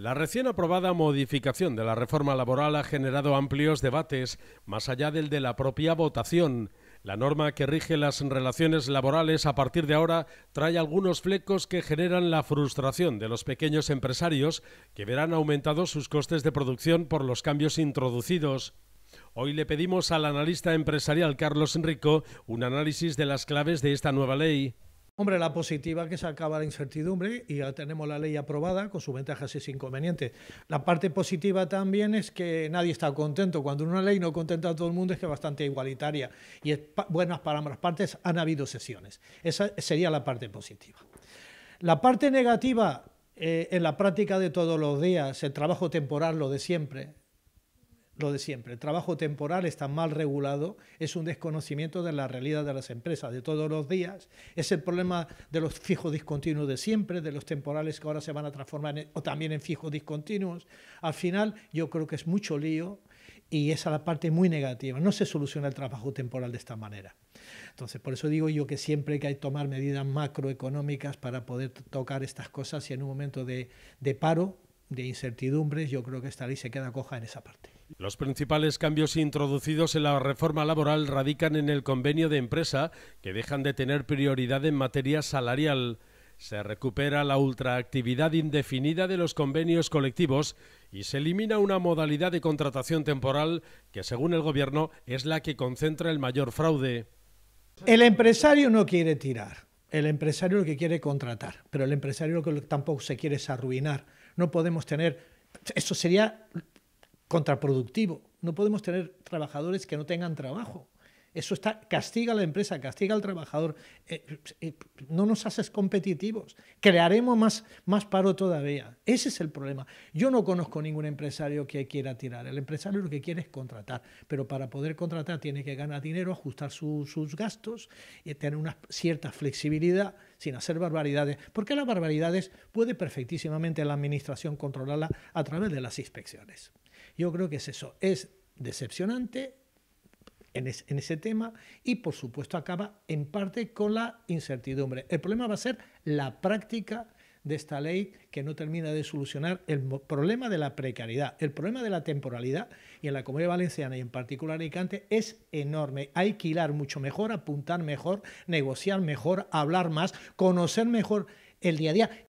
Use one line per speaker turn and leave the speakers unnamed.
La recién aprobada modificación de la reforma laboral ha generado amplios debates, más allá del de la propia votación. La norma que rige las relaciones laborales a partir de ahora trae algunos flecos que generan la frustración de los pequeños empresarios, que verán aumentados sus costes de producción por los cambios introducidos. Hoy le pedimos al analista empresarial Carlos Enrico un análisis de las claves de esta nueva ley.
Hombre, la positiva es que se acaba la incertidumbre y ya tenemos la ley aprobada con sus ventajas y sus inconvenientes. La parte positiva también es que nadie está contento. Cuando una ley no contenta a todo el mundo es que es bastante igualitaria y es buenas para ambas partes. Han habido sesiones. Esa sería la parte positiva. La parte negativa eh, en la práctica de todos los días, el trabajo temporal, lo de siempre, lo de siempre. El trabajo temporal está mal regulado, es un desconocimiento de la realidad de las empresas de todos los días, es el problema de los fijos discontinuos de siempre, de los temporales que ahora se van a transformar o también en fijos discontinuos. Al final yo creo que es mucho lío y esa es la parte muy negativa. No se soluciona el trabajo temporal de esta manera. Entonces, por eso digo yo que siempre hay que tomar medidas macroeconómicas para poder tocar estas cosas y en un momento de paro de incertidumbres, yo creo que esta ley se queda coja en esa parte.
Los principales cambios introducidos en la reforma laboral radican en el convenio de empresa, que dejan de tener prioridad en materia salarial. Se recupera la ultraactividad indefinida de los convenios colectivos y se elimina una modalidad de contratación temporal que, según el Gobierno, es la que concentra el mayor fraude.
El empresario no quiere tirar, el empresario lo que quiere contratar, pero el empresario que tampoco se quiere es arruinar no podemos tener, eso sería contraproductivo, no podemos tener trabajadores que no tengan trabajo. Eso está, castiga a la empresa, castiga al trabajador. Eh, eh, no nos haces competitivos. Crearemos más, más paro todavía. Ese es el problema. Yo no conozco ningún empresario que quiera tirar. El empresario lo que quiere es contratar, pero para poder contratar tiene que ganar dinero, ajustar sus gastos y eh, tener una cierta flexibilidad sin hacer barbaridades. Porque las barbaridades puede perfectísimamente la administración controlarla a través de las inspecciones. Yo creo que es eso. Es decepcionante, en, ese tema y por supuesto acaba en parte con la incertidumbre. El problema va a ser la práctica de esta ley que no termina de solucionar el problema de la precariedad, el problema de la temporalidad y en la Comunidad Valenciana y en particular Alicante es enorme. Hay que hilar mucho mejor, apuntar mejor, negociar mejor, hablar más, conocer mejor el día a día